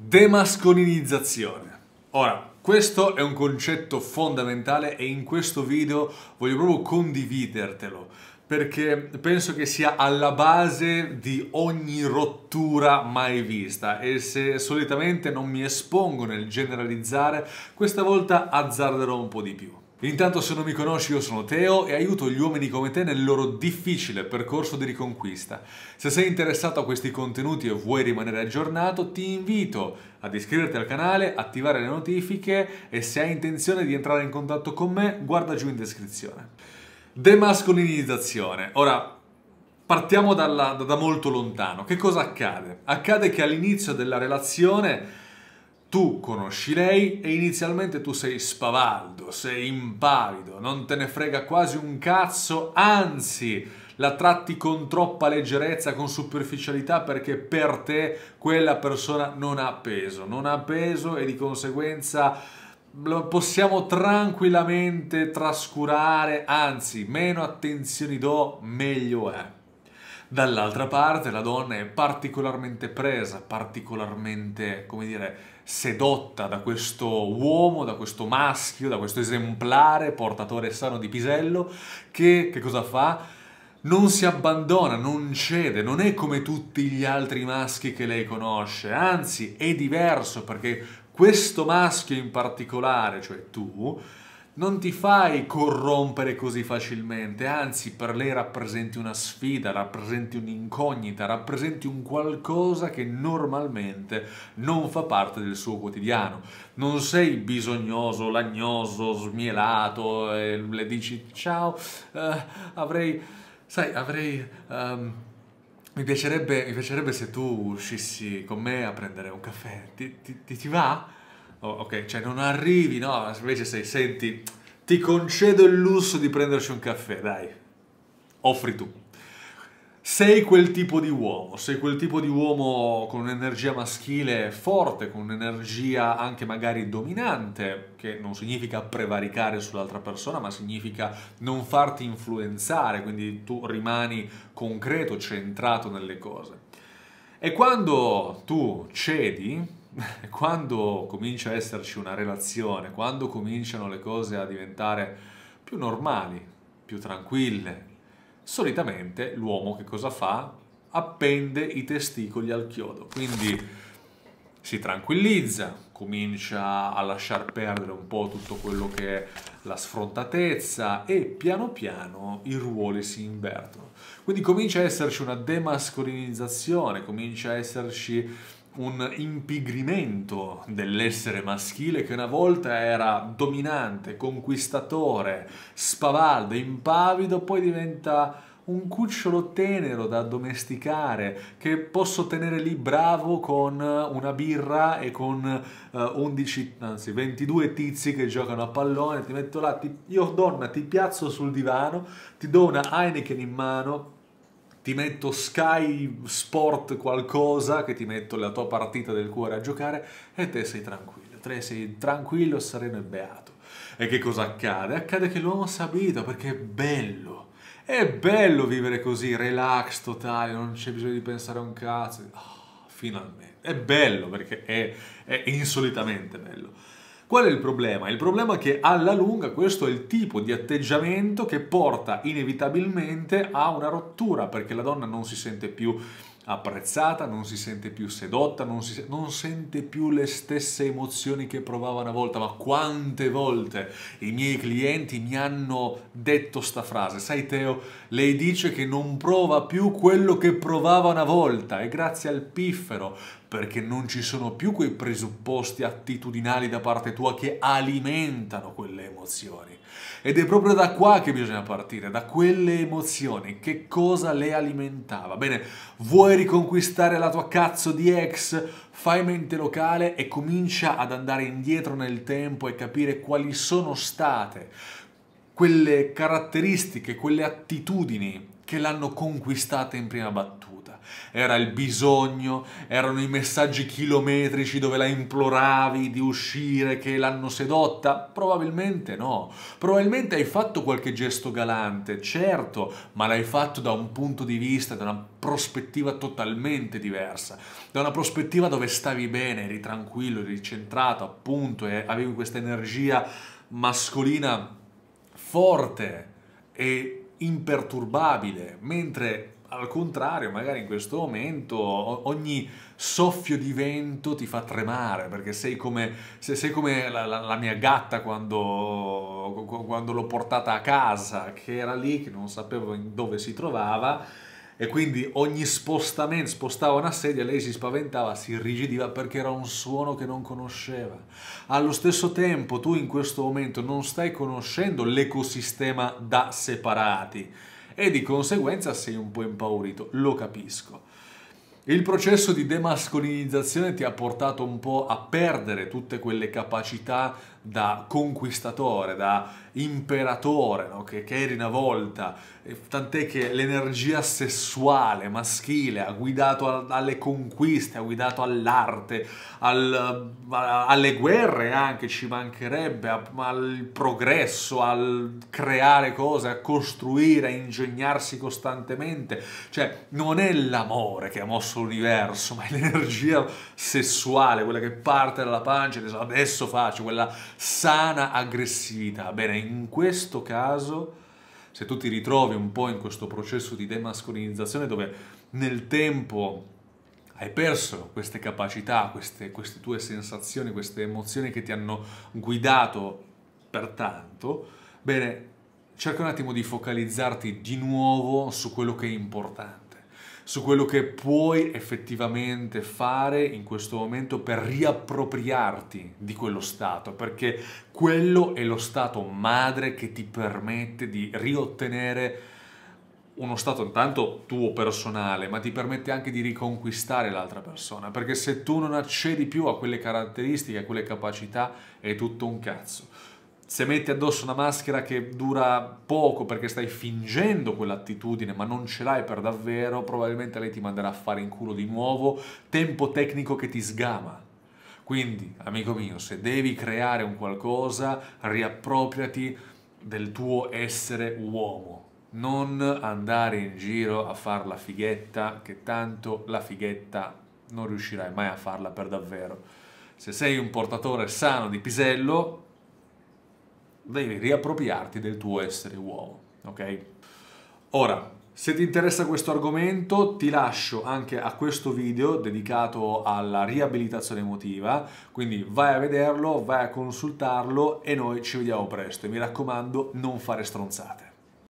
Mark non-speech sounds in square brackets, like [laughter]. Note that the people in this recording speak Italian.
Demascolinizzazione. Ora, questo è un concetto fondamentale e in questo video voglio proprio condividertelo perché penso che sia alla base di ogni rottura mai vista e se solitamente non mi espongo nel generalizzare, questa volta azzarderò un po' di più. Intanto se non mi conosci io sono Teo e aiuto gli uomini come te nel loro difficile percorso di riconquista. Se sei interessato a questi contenuti e vuoi rimanere aggiornato ti invito ad iscriverti al canale, attivare le notifiche e se hai intenzione di entrare in contatto con me guarda giù in descrizione. Demascolinizzazione. Ora, partiamo dalla, da molto lontano. Che cosa accade? Accade che all'inizio della relazione tu conosci lei e inizialmente tu sei spavaldo, sei impavido, non te ne frega quasi un cazzo, anzi la tratti con troppa leggerezza, con superficialità perché per te quella persona non ha peso, non ha peso e di conseguenza lo possiamo tranquillamente trascurare, anzi meno attenzioni do meglio è. Dall'altra parte la donna è particolarmente presa, particolarmente, come dire, sedotta da questo uomo, da questo maschio, da questo esemplare portatore sano di pisello che, che cosa fa? non si abbandona, non cede, non è come tutti gli altri maschi che lei conosce, anzi è diverso perché questo maschio in particolare, cioè tu, non ti fai corrompere così facilmente, anzi per lei rappresenti una sfida, rappresenti un'incognita, rappresenti un qualcosa che normalmente non fa parte del suo quotidiano. Non sei bisognoso, lagnoso, smielato e le dici ciao, eh, avrei, sai, avrei... Um, mi, piacerebbe, mi piacerebbe, se tu uscissi con me a prendere un caffè. ti, ti, ti va? Oh, ok, cioè non arrivi, no? Invece sei, senti, ti concedo il lusso di prenderci un caffè, dai, offri tu. Sei quel tipo di uomo, sei quel tipo di uomo con un'energia maschile forte, con un'energia anche magari dominante, che non significa prevaricare sull'altra persona, ma significa non farti influenzare, quindi tu rimani concreto, centrato nelle cose. E quando tu cedi, [laughs] quando comincia a esserci una relazione, quando cominciano le cose a diventare più normali, più tranquille, solitamente l'uomo che cosa fa? Appende i testicoli al chiodo, quindi si tranquillizza, comincia a lasciar perdere un po' tutto quello che è la sfrontatezza e piano piano i ruoli si invertono. Quindi comincia a esserci una demascolinizzazione, comincia a esserci un impigrimento dell'essere maschile che una volta era dominante, conquistatore, spavaldo, impavido, poi diventa un cucciolo tenero da domesticare che posso tenere lì bravo con una birra e con uh, eh, 11, anzi 22 tizi che giocano a pallone, ti metto là, ti, io donna ti piazzo sul divano, ti do una Heineken in mano, ti metto Sky Sport qualcosa, che ti metto la tua partita del cuore a giocare e te sei tranquillo, te sei tranquillo, sereno e beato. E che cosa accade? Accade che l'uomo si abitua perché è bello. È bello vivere così, relax totale, non c'è bisogno di pensare a un cazzo. Oh, finalmente. È bello perché è, è insolitamente bello. Qual è il problema? Il problema è che alla lunga questo è il tipo di atteggiamento che porta inevitabilmente a una rottura perché la donna non si sente più apprezzata, non si sente più sedotta, non, si, non sente più le stesse emozioni che provava una volta, ma quante volte i miei clienti mi hanno detto sta frase, sai Teo, lei dice che non prova più quello che provava una volta e grazie al piffero perché non ci sono più quei presupposti attitudinali da parte tua che alimentano quelle emozioni. Ed è proprio da qua che bisogna partire, da quelle emozioni, che cosa le alimentava. Bene, vuoi riconquistare la tua cazzo di ex, fai mente locale e comincia ad andare indietro nel tempo e capire quali sono state quelle caratteristiche, quelle attitudini che l'hanno conquistata in prima battuta era il bisogno, erano i messaggi chilometrici dove la imploravi di uscire, che l'hanno sedotta? Probabilmente no. Probabilmente hai fatto qualche gesto galante, certo, ma l'hai fatto da un punto di vista, da una prospettiva totalmente diversa, da una prospettiva dove stavi bene, eri tranquillo, eri centrato, appunto, e avevi questa energia mascolina forte e imperturbabile, mentre al contrario, magari in questo momento ogni soffio di vento ti fa tremare perché sei come, sei come la, la, la, mia gatta quando, quando l'ho portata a casa, che era lì, che non sapevo dove si trovava e quindi ogni spostamento, spostava una sedia, lei si spaventava, si irrigidiva perché era un suono che non conosceva. Allo stesso tempo tu in questo momento non stai conoscendo l'ecosistema da separati e di conseguenza sei un po' impaurito, lo capisco. Il processo di demascolinizzazione ti ha portato un po' a perdere tutte quelle capacità da conquistatore, da imperatore, no? che, che eri una volta, tant'è che l'energia sessuale maschile ha guidato a, alle conquiste, ha guidato all'arte, al, a, alle guerre anche ci mancherebbe, a, al progresso, al creare cose, a costruire, a ingegnarsi costantemente, cioè non è l'amore che ha mosso l'universo, [laughs] ma è l'energia sessuale, quella che parte dalla pancia e adesso faccio quella sana aggressività. Bene, in questo caso, se tu ti ritrovi un po' in questo processo di demascolinizzazione dove nel tempo hai perso queste capacità, queste, queste tue sensazioni, queste emozioni che ti hanno guidato per tanto, bene, cerca un attimo di focalizzarti di nuovo su quello che è importante su quello che puoi effettivamente fare in questo momento per riappropriarti di quello stato, perché quello è lo stato madre che ti permette di riottenere uno stato intanto tuo personale, ma ti permette anche di riconquistare l'altra persona, perché se tu non accedi più a quelle caratteristiche, a quelle capacità, è tutto un cazzo se metti addosso una maschera che dura poco perché stai fingendo quell'attitudine ma non ce l'hai per davvero, probabilmente lei ti manderà a fare in culo di nuovo, tempo tecnico che ti sgama. Quindi, amico mio, se devi creare un qualcosa, riappropriati del tuo essere uomo. Non andare in giro a far la fighetta, che tanto la fighetta non riuscirai mai a farla per davvero. Se sei un portatore sano di pisello, devi riappropriarti del tuo essere uomo, ok? Ora, se ti interessa questo argomento, ti lascio anche a questo video dedicato alla riabilitazione emotiva, quindi vai a vederlo, vai a consultarlo e noi ci vediamo presto. E mi raccomando, non fare stronzate.